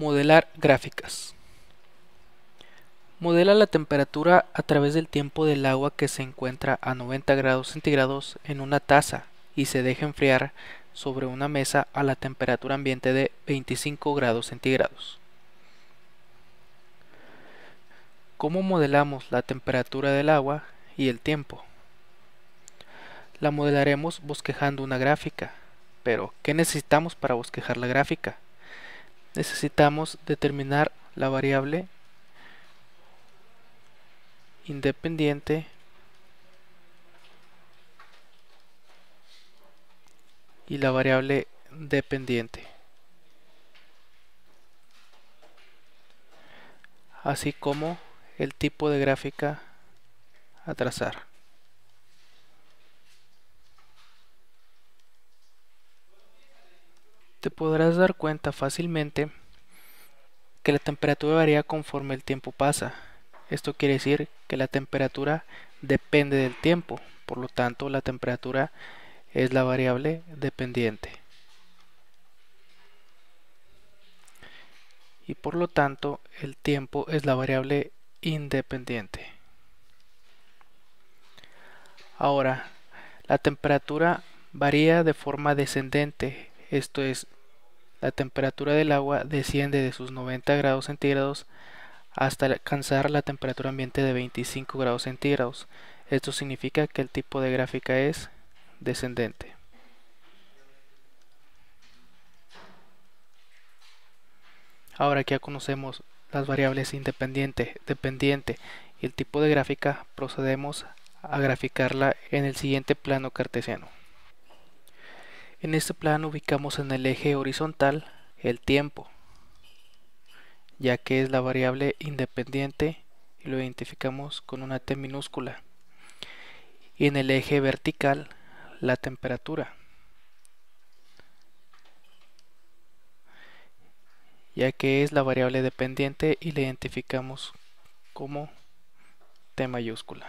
Modelar gráficas. Modela la temperatura a través del tiempo del agua que se encuentra a 90 grados centígrados en una taza y se deja enfriar sobre una mesa a la temperatura ambiente de 25 grados centígrados. ¿Cómo modelamos la temperatura del agua y el tiempo? La modelaremos bosquejando una gráfica, pero ¿qué necesitamos para bosquejar la gráfica? necesitamos determinar la variable independiente y la variable dependiente así como el tipo de gráfica a trazar te podrás dar cuenta fácilmente que la temperatura varía conforme el tiempo pasa. Esto quiere decir que la temperatura depende del tiempo, por lo tanto la temperatura es la variable dependiente. Y por lo tanto el tiempo es la variable independiente. Ahora, la temperatura varía de forma descendente esto es, la temperatura del agua desciende de sus 90 grados centígrados hasta alcanzar la temperatura ambiente de 25 grados centígrados. Esto significa que el tipo de gráfica es descendente. Ahora que ya conocemos las variables independiente, dependiente y el tipo de gráfica, procedemos a graficarla en el siguiente plano cartesiano. En este plano ubicamos en el eje horizontal el tiempo, ya que es la variable independiente y lo identificamos con una T minúscula. Y en el eje vertical la temperatura, ya que es la variable dependiente y la identificamos como T mayúscula.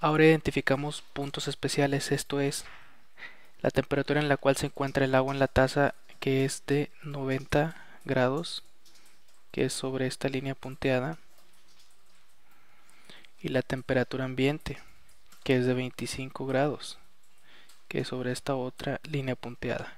Ahora identificamos puntos especiales, esto es la temperatura en la cual se encuentra el agua en la taza que es de 90 grados, que es sobre esta línea punteada, y la temperatura ambiente, que es de 25 grados, que es sobre esta otra línea punteada.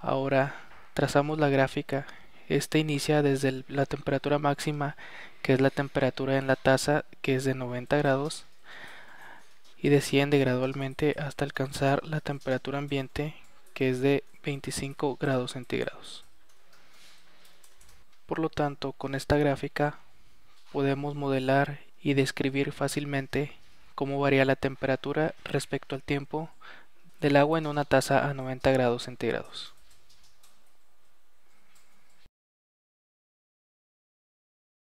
Ahora trazamos la gráfica esta inicia desde la temperatura máxima, que es la temperatura en la taza, que es de 90 grados, y desciende gradualmente hasta alcanzar la temperatura ambiente, que es de 25 grados centígrados. Por lo tanto, con esta gráfica podemos modelar y describir fácilmente cómo varía la temperatura respecto al tiempo del agua en una taza a 90 grados centígrados.